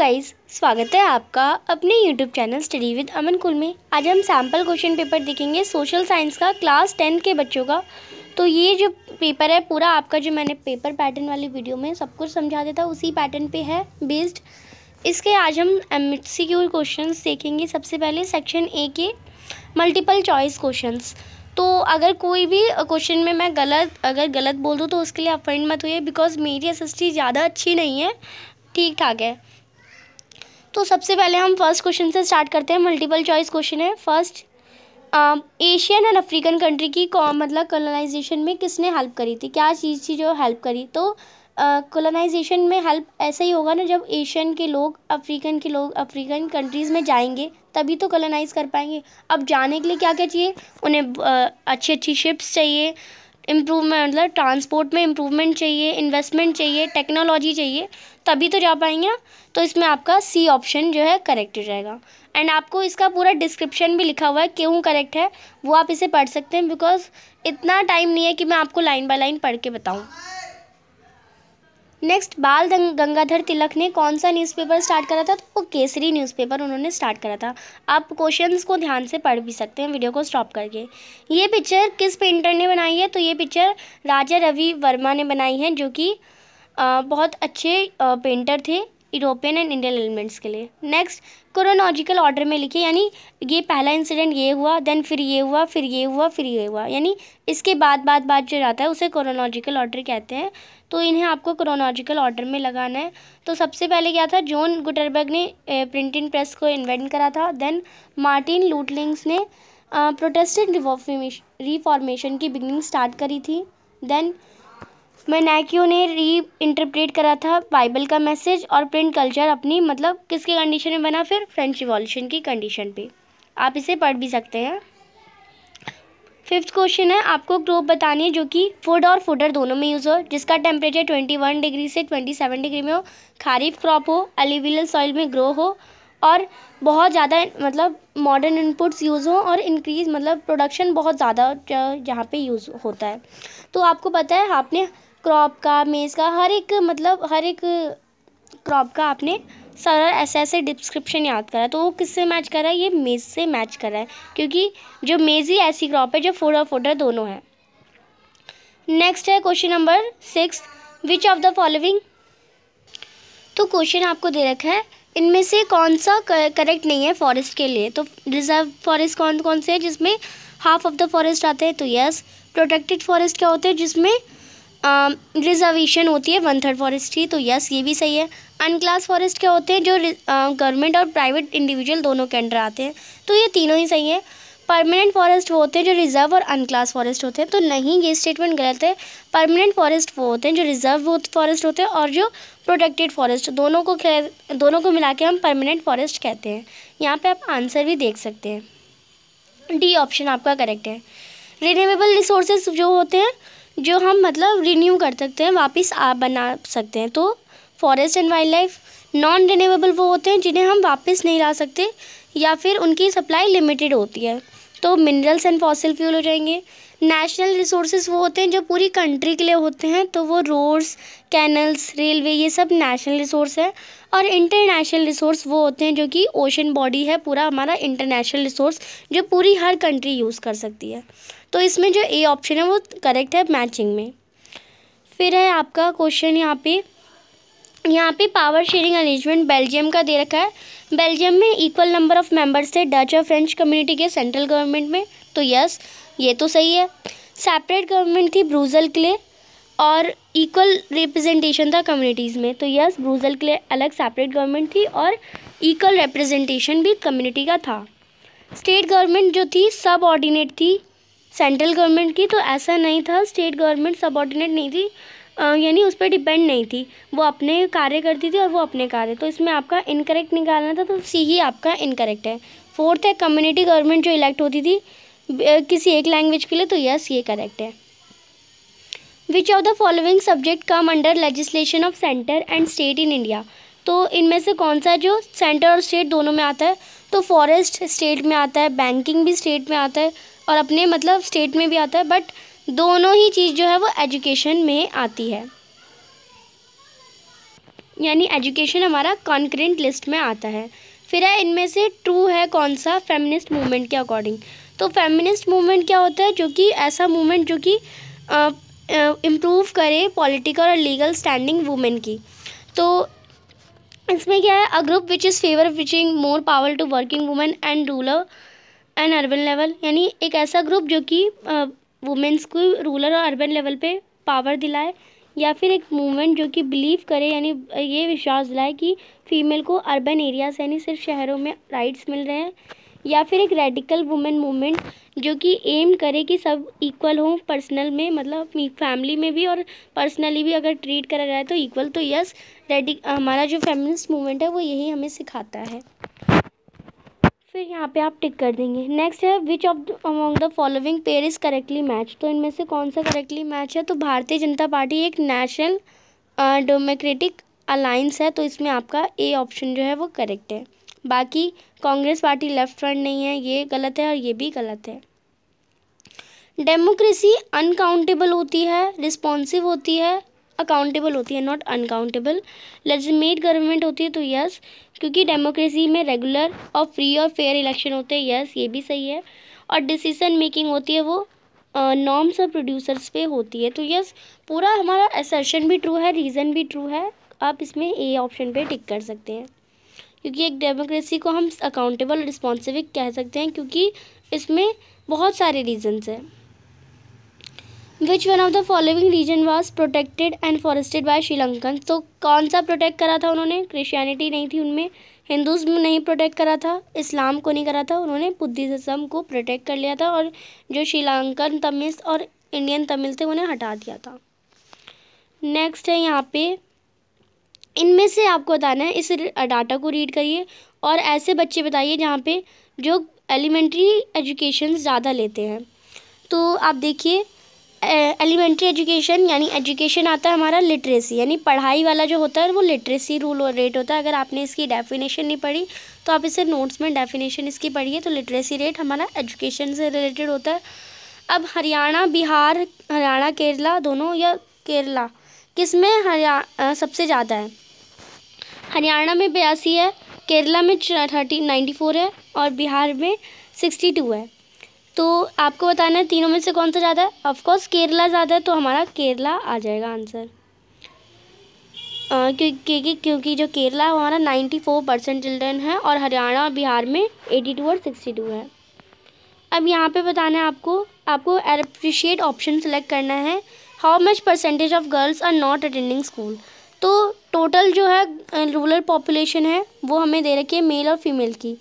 Guys स्वागत है आपका अपने YouTube channel study with Aman कुल में आज हम सैम्पल क्वेश्चन पेपर देखेंगे सोशल साइंस का क्लास टेंथ के बच्चों का तो ये जो पेपर है पूरा आपका जो मैंने पेपर पैटर्न वाली वीडियो में सब कुछ समझा दिया था उसी पैटर्न पे है बेस्ड इसके आज हम एम सी क्वेश्चन देखेंगे सबसे पहले सेक्शन ए के मल्टीपल चॉइस क्वेश्चन तो अगर कोई भी क्वेश्चन में मैं गलत अगर गलत बोल दूँ तो उसके लिए अफेंड मत हुई बिकॉज़ मेरी एस ज़्यादा अच्छी नहीं है ठीक ठाक है तो सबसे पहले हम फर्स्ट क्वेश्चन से स्टार्ट करते हैं मल्टीपल चॉइस क्वेश्चन है first Asian and African country की मतलब कॉलोनाइजेशन में किसने हेल्प करी थी क्या चीज़ थी जो हेल्प करी तो कॉलोनाइजेशन uh, में हेल्प ऐसा ही होगा ना जब एशियन के लोग अफ्रीकन के लोग अफ्रीकन कंट्रीज़ में जाएंगे तभी तो कॉलोनाइज़ कर पाएंगे अब जाने के लिए क्या क्या चाहिए उन्हें uh, अच्छी अच्छी शिप्स चाहिए इम्प्रूवमेंट मतलब ट्रांसपोर्ट में इम्प्रूवमेंट चाहिए इन्वेस्टमेंट चाहिए टेक्नोलॉजी चाहिए तभी तो जा पाएंगे ना तो इसमें आपका सी ऑप्शन जो है करेक्ट हो जाएगा एंड आपको इसका पूरा डिस्क्रिप्शन भी लिखा हुआ है क्यों करेक्ट है वो आप इसे पढ़ सकते हैं बिकॉज इतना टाइम नहीं है कि मैं आपको लाइन बाय लाइन पढ़ के बताऊँ नेक्स्ट बाल गंगाधर तिलक ने कौन सा न्यूज़पेपर स्टार्ट करा था तो वो केसरी न्यूज़पेपर उन्होंने स्टार्ट करा था आप क्वेश्चन को ध्यान से पढ़ भी सकते हैं वीडियो को स्टॉप करके ये पिक्चर किस पेंटर ने बनाई है तो ये पिक्चर राजा रवि वर्मा ने बनाई है जो कि बहुत अच्छे पेंटर थे यूरोपियन एंड इंडियन एलिमेंट्स के लिए नेक्स्ट क्रोनोलॉजिकल ऑर्डर में लिखे यानी ये पहला इंसिडेंट ये हुआ देन फिर ये हुआ फिर ये हुआ फिर ये हुआ यानी इसके बाद बाद बाद जो रहता है उसे क्रोनोलॉजिकल ऑर्डर कहते हैं तो इन्हें आपको क्रोनोलॉजिकल ऑर्डर में लगाना है तो सबसे पहले क्या था जॉन गुटरबर्ग ने प्रिंटिंग प्रेस को इन्वेंट करा था देन मार्टिन लूटलिंग्स ने प्रोटेस्टेंट रिफॉर्मेशन की बिगनिंग स्टार्ट करी थी देन मैनाक्यो ने री इंटरप्रेट करा था बाइबल का मैसेज और प्रिंट कल्चर अपनी मतलब किसके कंडीशन में बना फिर फ्रेंच रिवॉल्यूशन की कंडीशन पे आप इसे पढ़ भी सकते हैं फिफ्थ क्वेश्चन है आपको ग्रोप बतानी है जो कि फूड और फूडर दोनों में यूज़ हो जिसका टेम्परेचर ट्वेंटी वन डिग्री से ट्वेंटी सेवन डिग्री में हो खारीफ क्रॉप हो एलिविल सॉइल में ग्रो हो और बहुत ज़्यादा मतलब मॉडर्न इनपुट्स यूज़ हों और इंक्रीज मतलब प्रोडक्शन बहुत ज़्यादा यहाँ पे यूज़ होता है तो आपको पता है आपने क्रॉप का मेज़ का हर एक मतलब हर एक क्रॉप का आपने सारा ऐसे ऐसे डिस्क्रिप्शन याद करा तो वो किससे मैच कर रहा है ये मेज़ से मैच कर रहा है क्योंकि जो मेज़ ही ऐसी क्रॉप है जो फूड और फोटर दोनों है नेक्स्ट है question number six which of the following तो क्वेश्चन आपको दे रखा है इनमें से कौन सा करेक्ट नहीं है फॉरेस्ट के लिए तो रिजर्व फॉरेस्ट कौन कौन से है जिसमें हाफ ऑफ द फॉरेस्ट आते हैं तो यस प्रोटेक्टेड फॉरेस्ट क्या होते हैं जिसमें रिजर्वेशन होती है वन थर्ड फॉरेस्ट की तो यस ये भी सही है अनक्लास फॉरेस्ट क्या होते हैं जो गवर्नमेंट और प्राइवेट इंडिविजुअल दोनों के अंडर आते हैं तो ये तीनों ही सही हैं परमानेंट फॉरेस्ट वो होते हैं जो रिजर्व और अनक्लास फॉरेस्ट होते हैं तो नहीं ये स्टेटमेंट गलत है परमानेंट फॉरेस्ट वो होते हैं जो रिजर्व फॉरेस्ट होते हैं और जो प्रोटेक्टेड फॉरेस्ट दोनों को दोनों को मिला के हम परमानेंट फॉरेस्ट कहते हैं यहाँ पर आप आंसर भी देख सकते हैं डी ऑप्शन आपका करेक्ट है रिन्यूएबल रिसोर्सेज जो होते हैं जो हम मतलब रिन्यू कर सकते हैं वापस आप बना सकते हैं तो forest and wildlife non renewable वो होते हैं जिन्हें हम वापस नहीं ला सकते या फिर उनकी सप्लाई लिमिटेड होती है तो मिनरल्स एंड फॉसिल फ्यूल हो जाएंगे नेशनल रिसोर्सेज वो होते हैं जो पूरी कंट्री के लिए होते हैं तो वो रोड्स कैनल्स रेलवे ये सब नेशनल रिसोर्स हैं और इंटरनेशनल रिसोर्स वो होते हैं जो कि ओशन बॉडी है पूरा हमारा इंटरनेशनल रिसोर्स जो पूरी हर कंट्री यूज़ कर सकती है तो इसमें जो ए ऑप्शन है वो करेक्ट है मैचिंग में फिर है आपका क्वेश्चन यहाँ पे यहाँ पे पावर शेयरिंग अरेंजमेंट बेल्जियम का दे रखा है बेल्जियम में इक्वल नंबर ऑफ मेंबर्स थे डच और फ्रेंच कम्युनिटी के सेंट्रल गवर्नमेंट में तो यस ये तो सही है सेपरेट गवर्नमेंट थी ब्रूजल के लिए और इक्वल रिप्रेजेंटेशन था कम्युनिटीज़ में तो यस ब्रूजल के लिए अलग सेपरेट गवर्नमेंट थी और इक्वल रिप्रेजेंटेशन भी कम्युनिटी का था स्टेट गवर्नमेंट जो थी सब ऑर्डिनेट थी सेंट्रल गवर्नमेंट की तो ऐसा नहीं था स्टेट गवर्नमेंट सब ऑर्डिनेट नहीं थी यानी उस पर डिपेंड नहीं थी वो अपने कार्य करती थी और वो अपने कार्य तो इसमें आपका इनकरेक्ट निकालना था तो सी ही आपका इनकरेक्ट है फोर्थ है कम्युनिटी गवर्नमेंट जो इलेक्ट होती थी किसी एक लैंग्वेज के लिए तो यस ये करेक्ट है which of the following subject come under legislation of centre and state in India तो इनमें से कौन सा जो सेंटर और स्टेट दोनों में आता है तो फॉरेस्ट स्टेट में आता है बैंकिंग भी स्टेट में आता है और अपने मतलब स्टेट में भी आता है बट दोनों ही चीज़ जो है वो एजुकेशन में आती है यानी एजुकेशन हमारा कॉन्क्रेंट लिस्ट में आता है फिर है इनमें से ट्रू है कौन सा फेमिनिस्ट मूवमेंट के अकॉर्डिंग तो फेमिनिस्ट मूवमेंट क्या होता है जो कि ऐसा मूवमेंट जो कि इम्प्रूव करे पॉलिटिकल और लीगल स्टैंडिंग वुमेन की तो इसमें क्या है a group which is favour which in more power to working women and rural and urban level यानी एक ऐसा ग्रुप जो कि वुमेंस को रूरल और अर्बन लेवल पे पावर दिलाए या फिर एक मूवमेंट जो कि बिलीव करे यानी ये विश्वास दिलाए कि फ़ीमेल को अर्बन एरियाज यानी सिर्फ शहरों में राइट्स मिल रहे हैं या फिर एक रेडिकल वुमेन मूवमेंट जो कि एम करे कि सब इक्वल हों पर्सनल में मतलब फैमिली में भी और पर्सनली भी अगर ट्रीट करा जाए तो इक्वल तो यस रेडिक हमारा जो फेमिनिस्ट मूवमेंट है वो यही हमें सिखाता है फिर यहाँ पे आप टिक कर देंगे नेक्स्ट है which of among the following pair is correctly match तो इनमें से कौन सा करेक्टली मैच है तो भारतीय जनता पार्टी एक नेशनल डेमोक्रेटिक अलाइंस है तो इसमें आपका ए ऑप्शन जो है वो करेक्ट है बाकी कांग्रेस पार्टी लेफ्ट फ्रंट नहीं है ये गलत है और ये भी गलत है डेमोक्रेसी अनकाउंटेबल होती है रिस्पॉन्सिव होती है अकाउंटेबल होती है नॉट अनकाउंटेबल लेजिमेट गवर्नमेंट होती है तो यस क्योंकि डेमोक्रेसी में रेगुलर और फ्री और फेयर इलेक्शन होते हैं यस ये भी सही है और डिसीजन मेकिंग होती है वो नॉर्म्स और प्रोड्यूसर्स पे होती है तो यस पूरा हमारा असर्शन भी ट्रू है रीज़न भी ट्रू है आप इसमें ए ऑप्शन पे टिक कर सकते हैं क्योंकि एक डेमोक्रेसी को हम अकाउंटेबल रिस्पॉन्सिविक कह सकते हैं क्योंकि इसमें बहुत सारे रीजनस हैं which one of the following region was protected and forested by Sri Lankan तो कौन सा प्रोटेक्ट करा था उन्होंने क्रिश्चियनिटी नहीं थी उनमें हिंदूज नहीं प्रोटेक्ट करा था इस्लाम को नहीं करा था उन्होंने बुद्धिज़्म को प्रोटेक्ट कर लिया था और जो श्रीलंकन तमिल और इंडियन तमिल थे उन्हें हटा दिया था नेक्स्ट है यहाँ पे इनमें से आपको बताना है इस डाटा को रीड करिए और ऐसे बच्चे बताइए जहाँ पे जो एलिमेंट्री एजुकेशन ज़्यादा लेते हैं तो आप देखिए एलिमेंट्री एजुकेशन यानी एजुकेशन आता है हमारा लिटरेसी यानी पढ़ाई वाला जो होता है वो लिटरेसी रूल और रेट होता है अगर आपने इसकी डेफिनेशन नहीं पढ़ी तो आप इसे नोट्स में डेफिनेशन इसकी पढ़िए तो लिटरेसी रेट हमारा एजुकेशन से रिलेटेड होता है अब हरियाणा बिहार हरियाणा केरला दोनों या केरला किस में हरिया सबसे ज़्यादा है हरियाणा में बयासी है केरला में थर्टी नाइन्टी फोर है और बिहार में सिक्सटी टू है तो आपको बताना है तीनों में से कौन सा ज़्यादा है ऑफकोर्स केरला ज़्यादा है तो हमारा केरला आ जाएगा आंसर क्योंकि क्योंकि जो केरला है हमारा नाइन्टी फोर परसेंट चिल्ड्रेन है और हरियाणा और बिहार में एटी टू और सिक्सटी टू है अब यहाँ पे बताना है आपको आपको अप्रिशिएट ऑप्शन सेलेक्ट करना है how much percentage of girls are not attending school तो टोटल जो है रूरल पॉपुलेशन है वो हमें दे रखी है मेल और फीमेल की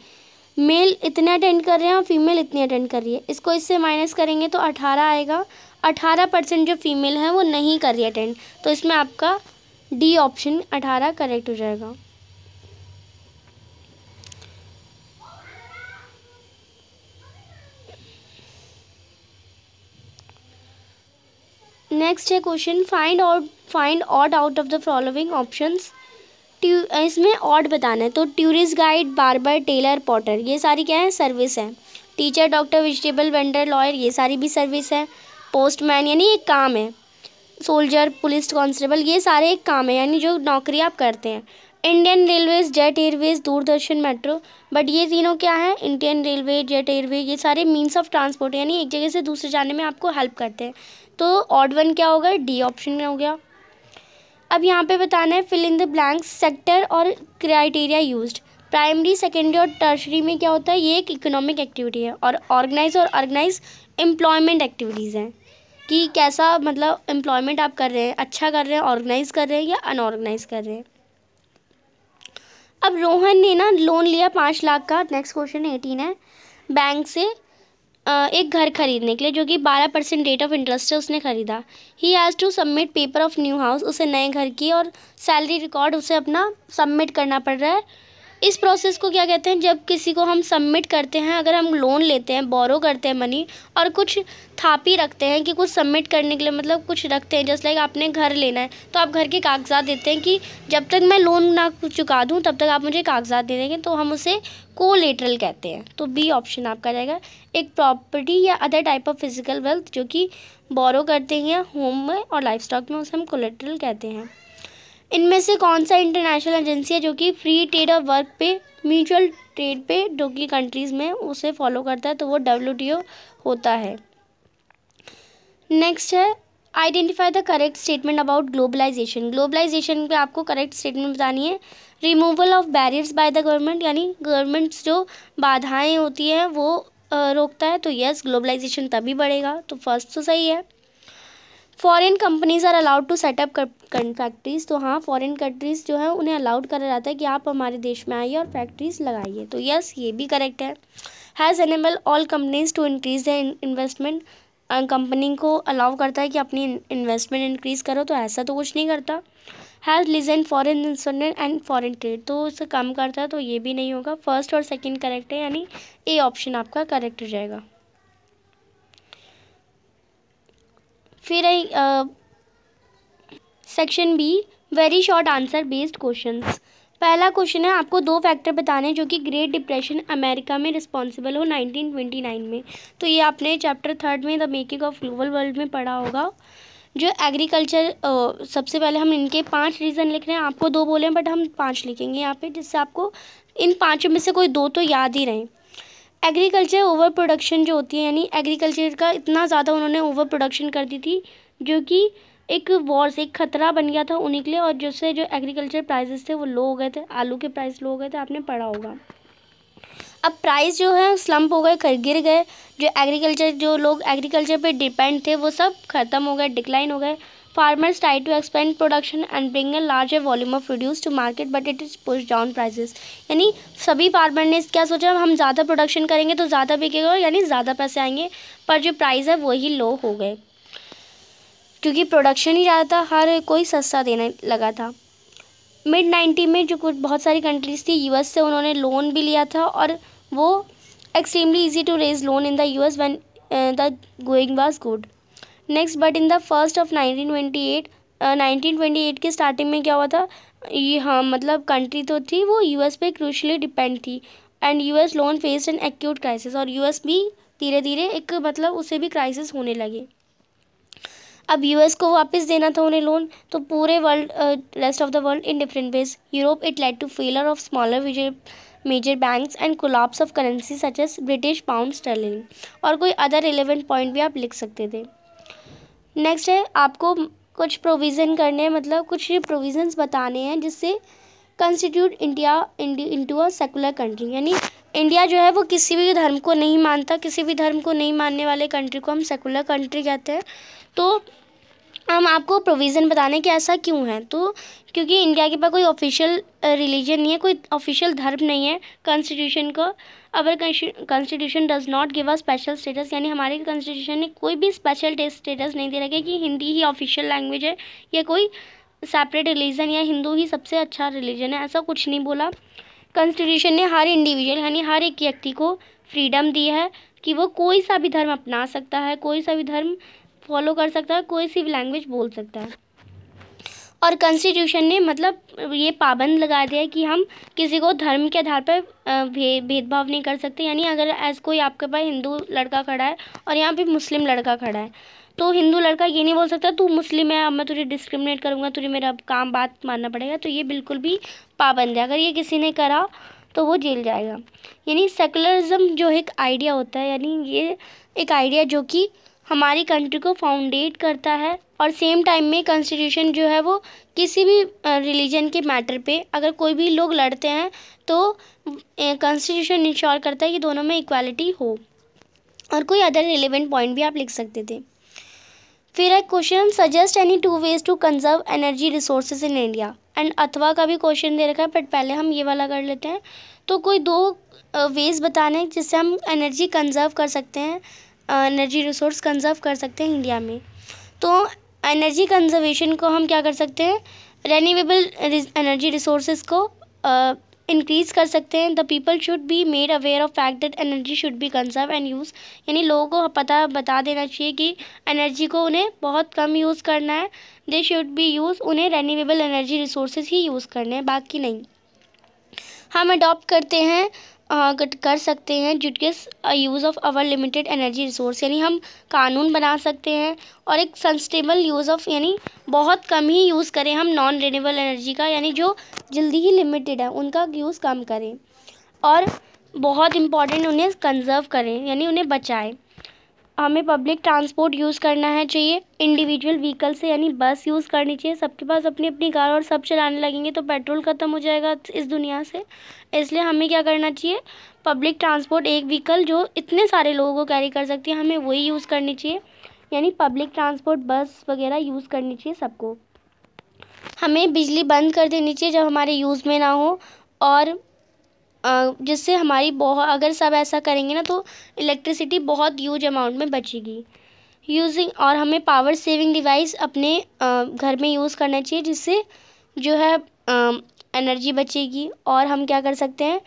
मेल इतने अटेंड कर रहे हैं और फीमेल इतनी अटेंड कर रही है इसको इससे माइनस करेंगे तो अठारह आएगा अठारह परसेंट जो फीमेल है वो नहीं कर रही अटेंड तो इसमें आपका डी ऑप्शन अठारह करेक्ट हो जाएगा नेक्स्ट है question find out find out out of the following options to इसमें ऑड बताना है तो tourist guide barber tailor potter ये सारी क्या है सर्विस है teacher doctor vegetable vendor lawyer ये सारी भी सर्विस है पोस्टमैन यानी एक काम है सोल्जर पुलिस कांस्टेबल ये सारे एक काम है यानी जो नौकरी आप करते हैं Indian Railways Jet Airways Doordarshan metro but ये तीनों क्या है इंडियन रेलवे जेट एयरवे ये सारे मीन्स ऑफ ट्रांसपोर्ट यानी एक जगह से दूसरे जाने में आपको हेल्प करते हैं तो ऑड वन क्या होगा डी ऑप्शन में हो गया अब यहाँ पे बताना है fill in the blanks sector और क्राइटेरिया यूज्ड प्राइमरी सेकेंडरी और टर्शरी में क्या होता है ये एक इकोनॉमिक एक्टिविटी है और ऑर्गेनाइज और ऑर्गेनाइज एम्प्लॉयमेंट एक्टिविटीज़ हैं कि कैसा मतलब एम्प्लॉयमेंट आप कर रहे हैं अच्छा कर रहे हैं ऑर्गेनाइज कर रहे हैं या अनऑर्गेनाइज कर रहे हैं अब रोहन ने ना लोन लिया पाँच लाख का नेक्स्ट क्वेश्चन एटीन है बैंक से एक घर खरीदने के लिए जो कि बारह परसेंट रेट ऑफ इंटरेस्ट है उसने ख़रीदा he has to submit paper of new house उसे नए घर की और सैलरी रिकॉर्ड उसे अपना सबमिट करना पड़ रहा है इस प्रोसेस को क्या कहते हैं जब किसी को हम सबमिट करते हैं अगर हम लोन लेते हैं बोरो करते हैं मनी और कुछ थापी रखते हैं कि कुछ सबमिट करने के लिए मतलब कुछ रखते हैं जैसे लाइक आपने घर लेना है तो आप घर के कागजात देते हैं कि जब तक मैं लोन ना चुका दूँ तब तक आप मुझे कागजात दे देंगे तो हम उसे को कहते हैं तो बी ऑप्शन आपका जाएगा एक प्रॉपर्टी या other type of physical wealth जो कि बोरो करते हैं होम में और लाइफ में उसे हम कोलेटरल कहते हैं इनमें से कौन सा इंटरनेशनल एजेंसी है जो कि फ्री ट्रेड और वर्क पे म्यूचुअल ट्रेड पे जो कि कंट्रीज़ में उसे फॉलो करता है तो वो डब्ल्यू होता है नेक्स्ट है identify the correct statement about globalisation globalisation पे आपको करेक्ट स्टेटमेंट बतानी है removal of barriers by the government यानी गवर्नमेंट्स जो बाधाएं होती हैं वो रोकता है तो यस ग्लोबलाइजेशन तभी बढ़ेगा तो फर्स्ट तो सही है foreign companies are allowed to set up factories तो हाँ फॉरेन कंट्रीज़ जो है उन्हें अलाउड करा जाता है कि आप हमारे देश में आइए और फैक्ट्रीज़ लगाइए तो यस ये भी करेक्ट है has enable all companies to increase the investment company को अलाउ करता है कि अपनी इन्वेस्टमेंट इंक्रीज़ करो तो ऐसा तो कुछ नहीं करता has legend foreign investment and foreign trade तो उससे कम करता है तो ये भी नहीं होगा फर्स्ट और सेकेंड करेक्ट है यानी ए ऑप्शन आपका करेक्ट हो जाएगा फिर I section B very short answer based questions पहला क्वेश्चन है आपको दो फैक्टर बताने जो कि ग्रेट डिप्रेशन अमेरिका में रिस्पॉन्सिबल हो 1929 में तो ये आपने चैप्टर थर्ड में the making of global world में पढ़ा होगा जो एग्रीकल्चर सबसे पहले हम इनके पांच रीज़न लिख रहे हैं आपको दो बोले हैं बट हम पांच लिखेंगे यहाँ पे जिससे आपको इन पांचों में से कोई दो तो याद ही रहें एग्रीकल्चर ओवर प्रोडक्शन जो होती है यानी एग्रीकल्चर का इतना ज़्यादा उन्होंने ओवर प्रोडक्शन कर दी थी जो कि एक वॉर से एक खतरा बन गया था उन्हीं के लिए और जिससे जो एग्रीकल्चर प्राइजेस थे वो लो हो गए थे आलू के प्राइस लो हो गए थे आपने पढ़ा होगा अब प्राइस जो है स्लम्प हो गए गिर गए जो एग्रीकल्चर जो लोग एग्रीकल्चर पे डिपेंड थे वो सब ख़त्म हो गए डिक्लाइन हो गए Farmers try to expand production and bring a larger volume of produce to market but it is pushed down prices. यानी सभी फार्मर ने क्या सोचा हम ज़्यादा प्रोडक्शन करेंगे तो ज़्यादा बिकेगा यानी ज़्यादा पैसे आएंगे पर जो प्राइस है वही लो हो गए क्योंकि प्रोडक्शन ही ज़्यादा था हर कोई सस्ता देने लगा था मिड नाइन्टी में जो कुछ बहुत सारी कंट्रीज़ थी यूएस से उन्होंने लोन भी लिया था और वो extremely easy to raise loan in the US when the going was good next but in the first of nineteen twenty eight nineteen twenty eight के स्टार्टिंग में क्या हुआ था ये हाँ मतलब कंट्री तो थी वो एस पे क्रूशली डिपेंड थी and US loan face an acute crisis और एस भी धीरे धीरे एक मतलब उसे भी क्राइसिस होने लगे अब यूएस को वापस देना था उन्हें लोन तो पूरे world rest of the world in different ways Europe it led to failure of smaller विजय major banks and collapse of currency such as British pound sterling और कोई अदर रिलेवेंट पॉइंट भी आप लिख सकते थे नेक्स्ट है आपको कुछ प्रोविज़न करने हैं मतलब कुछ प्रोविज़न्स बताने हैं जिससे constitute India into a secular country यानी इंडिया जो है वो किसी भी धर्म को नहीं मानता किसी भी धर्म को नहीं मानने वाले कंट्री को हम सेकुलर कंट्री कहते हैं तो हम आपको प्रोविज़न बताने कि ऐसा क्यों है तो क्योंकि इंडिया के पास कोई ऑफिशियल रिलीजन नहीं है कोई ऑफिशियल धर्म नहीं है कॉन्स्टिट्यूशन को अगर constitution does not give a special status यानी हमारे कॉन्स्टिट्यूशन ने कोई भी स्पेशल स्टेटस नहीं दे रखा कि हिंदी ही ऑफिशियल लैंग्वेज है या कोई सेपरेट रिलीजन या हिंदू ही सबसे अच्छा रिलीजन है ऐसा कुछ नहीं बोला कॉन्स्टिट्यूशन ने हर इंडिविजुअल यानी हर एक व्यक्ति को फ्रीडम दी है कि वो कोई सा भी धर्म अपना सकता है कोई सा भी धर्म फॉलो कर सकता है कोई सी भी लैंग्वेज बोल सकता है और कॉन्स्टिट्यूशन ने मतलब ये पाबंद लगा दिया है कि हम किसी को धर्म के आधार पर भेदभाव नहीं कर सकते यानी अगर एज़ कोई आपके पास हिंदू लड़का खड़ा है और यहाँ पे मुस्लिम लड़का खड़ा है तो हिंदू लड़का ये नहीं बोल सकता तू मुस्लिम है अब मैं तुझे डिस्क्रिमिनेट करूँगा तुझे मेरा काम बात मानना पड़ेगा तो ये बिल्कुल भी पाबंद है अगर ये किसी ने करा तो वो जेल जाएगा यानी सेकुलरिज्म जो एक आइडिया होता है यानी ये एक आइडिया जो कि हमारी कंट्री को फाउंडेट करता है और सेम टाइम में कॉन्स्टिट्यूशन जो है वो किसी भी रिलीजन के मैटर पे अगर कोई भी लोग लड़ते हैं तो कॉन्स्टिट्यूशन इंश्योर करता है कि दोनों में इक्वालिटी हो और कोई अदर रिलेवेंट पॉइंट भी आप लिख सकते थे फिर एक question suggest any two ways to conserve energy resources in India and अथवा का भी क्वेश्चन दे रखा है बट पहले हम ये वाला कर लेते हैं तो कोई दो वेज बताने जिससे हम एनर्जी कंजर्व कर सकते हैं एनर्जी रिसोर्स कंजर्व कर सकते हैं इंडिया में तो एनर्जी कंजर्वेशन को हम क्या कर सकते हैं रेन्यूएबल एनर्जी रिसोर्सेज को इंक्रीज़ कर सकते हैं the people should be made aware of fact that energy should be conserve and use यानी लोगों को पता बता देना चाहिए कि एनर्जी को उन्हें बहुत कम यूज़ करना है दे शुड बी यूज़ उन्हें रेन्यूएबल एनर्जी रिसोर्सेज ही यूज़ करने हैं बाकी नहीं हम अडॉप्ट करते हैं कर सकते हैं जुट use of our limited energy resource यानी हम कानून बना सकते हैं और एक सस्टेबल यूज़ ऑफ़ यानी बहुत कम ही यूज़ करें हम नॉन रिन्यूएबल एनर्जी का यानी जो जल्दी ही लिमिटेड है उनका यूज़ कम करें और बहुत इम्पॉर्टेंट उन्हें कंजर्व करें यानी उन्हें बचाएँ हमें पब्लिक ट्रांसपोर्ट यूज़ करना है चाहिए इंडिविजुअल व्हीकल से यानी बस यूज़ करनी चाहिए सबके पास अपनी अपनी कार और सब चलाने लगेंगे तो पेट्रोल ख़त्म हो जाएगा इस दुनिया से इसलिए हमें क्या करना चाहिए पब्लिक ट्रांसपोर्ट एक व्हीकल जो इतने सारे लोगों को कैरी कर सकती है हमें वही यूज़ करनी चाहिए यानी पब्लिक ट्रांसपोर्ट बस वगैरह यूज़ करनी चाहिए सबको हमें बिजली बंद कर देनी चाहिए जब हमारे यूज़ में ना हो और जिससे हमारी बहुत अगर सब ऐसा करेंगे ना तो इलेक्ट्रिसिटी बहुत यूज अमाउंट में बचेगी यूजिंग और हमें पावर सेविंग डिवाइस अपने घर में यूज़ करना चाहिए जिससे जो है एनर्जी बचेगी और हम क्या कर सकते हैं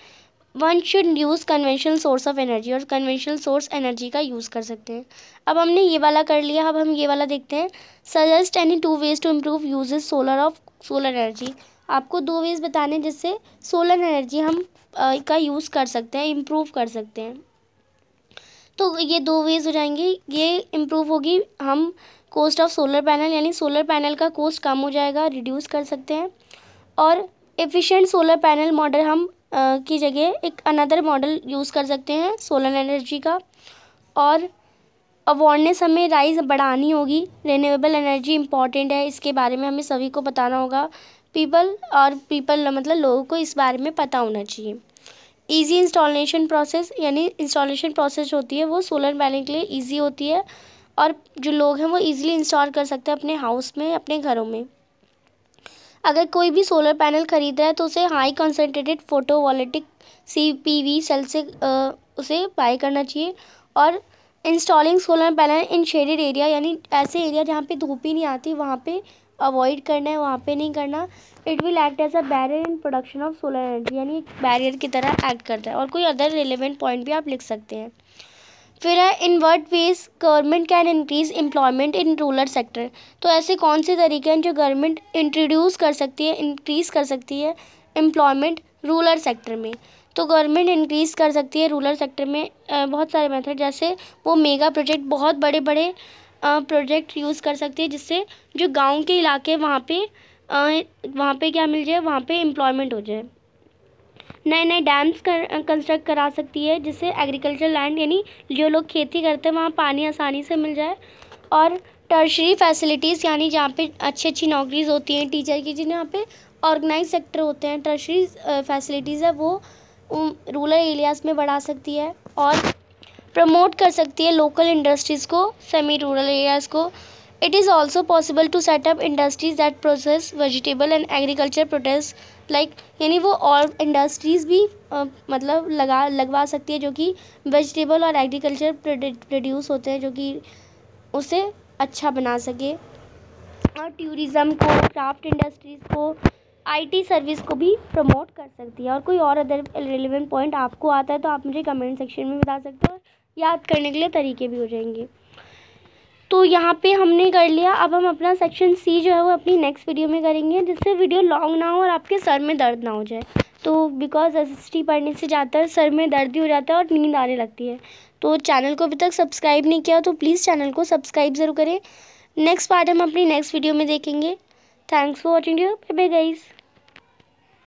one should use conventional source of energy और कन्वेंशनल सोर्स एनर्जी का यूज़ कर सकते हैं अब हमने ये वाला कर लिया अब हम ये वाला देखते हैं suggest any two ways to improve use solar of solar energy आपको दो वेज बताने जिससे सोलर एनर्जी हम का यूज़ कर सकते हैं इम्प्रूव कर सकते हैं तो ये दो वेज हो जाएंगे ये इम्प्रूव होगी हम कॉस्ट ऑफ सोलर पैनल यानी सोलर पैनल का कॉस्ट कम हो जाएगा रिड्यूस कर सकते हैं और एफिशिएंट सोलर पैनल मॉडल हम आ, की जगह एक अनदर मॉडल यूज़ कर सकते हैं सोलर एनर्जी का और अवॉर्डनेस हमें राइज बढ़ानी होगी रेन्यूएबल एनर्जी इम्पॉर्टेंट है इसके बारे में हमें सभी को बताना होगा पीपल और पीपल मतलब लोगों को इस बारे में पता होना चाहिए ईजी इंस्टॉलेशन प्रोसेस यानी इंस्टॉलेशन प्रोसेस होती है वो सोलर पैनल के लिए ईजी होती है और जो लोग हैं वो ईजिली इंस्टॉल कर सकते हैं अपने हाउस में अपने घरों में अगर कोई भी सोलर पैनल खरीद रहा है तो उसे high concentrated voltaic C P V cell से आ, उसे बाय करना चाहिए और installing solar panel in shaded area यानी ऐसे एरिया जहाँ पे धूप ही नहीं आती वहाँ पे अवॉइड करना है वहाँ पे नहीं करना it will act as a barrier in production of solar energy यानी बैरियर की तरह एक्ट करता है और कोई अदर रिलेवेंट पॉइंट भी आप लिख सकते हैं फिर है in word ways government can increase employment in rural sector तो ऐसे कौन से तरीके हैं जो गवर्नमेंट इंट्रोड्यूस कर सकती है इंक्रीज़ कर सकती है एम्प्लॉयमेंट रूरल सेक्टर में तो गवर्नमेंट इंक्रीज़ कर सकती है रूरल सेक्टर में बहुत सारे मेथड जैसे वो मेगा प्रोजेक्ट बहुत बड़े बड़े प्रोजेक्ट यूज़ कर सकते हैं जिससे जो गांव के इलाके वहाँ पे वहाँ पे क्या मिल जाए वहाँ पे एम्प्लॉयमेंट हो जाए नए नए डैम्स कंस्ट्रक्ट करा सकती है जिससे एग्रीकल्चर लैंड यानी जो लोग खेती करते हैं वहाँ पानी आसानी से मिल जाए और टर्शरी फैसिलिटीज़ यानी जहाँ पे अच्छी अच्छी नौकरीज होती हैं टीचर की जिन्हें यहाँ पे ऑर्गेनाइज सेक्टर होते हैं टर्शरी फैसिलिटीज़ है वो रूरल एरियाज़ में बढ़ा सकती है और प्रमोट कर सकती है लोकल इंडस्ट्रीज़ को सेमी रूरल एरियाज़ को it is also possible to set up industries that process vegetable and agriculture products like यानी वो और इंडस्ट्रीज़ भी आ, मतलब लगा लगवा सकती है जो कि वेजिटेबल और एग्रीकल्चर प्रोड्यूस होते हैं जो कि उसे अच्छा बना सके और टूरिज़म को क्राफ्ट इंडस्ट्रीज़ को आईटी सर्विस को भी प्रमोट कर सकती है और कोई और अदर रिलेवेंट पॉइंट आपको आता है तो आप मुझे कमेंट सेक्शन में बता सकते हो याद करने के लिए तरीके भी हो जाएंगे तो यहाँ पे हमने कर लिया अब हम अपना सेक्शन सी जो है वो अपनी नेक्स्ट वीडियो में करेंगे जिससे वीडियो लॉन्ग ना हो और आपके सर में दर्द ना हो जाए तो बिकॉज एस पढ़ने से ज़्यादातर सर में दर्द ही हो जाता है और नींद आने लगती है तो चैनल को अभी तक सब्सक्राइब नहीं किया तो प्लीज़ चैनल को सब्सक्राइब ज़रूर करें नेक्स्ट पार्ट हम अपनी नेक्स्ट वीडियो में देखेंगे thanks for watching you bye bye guys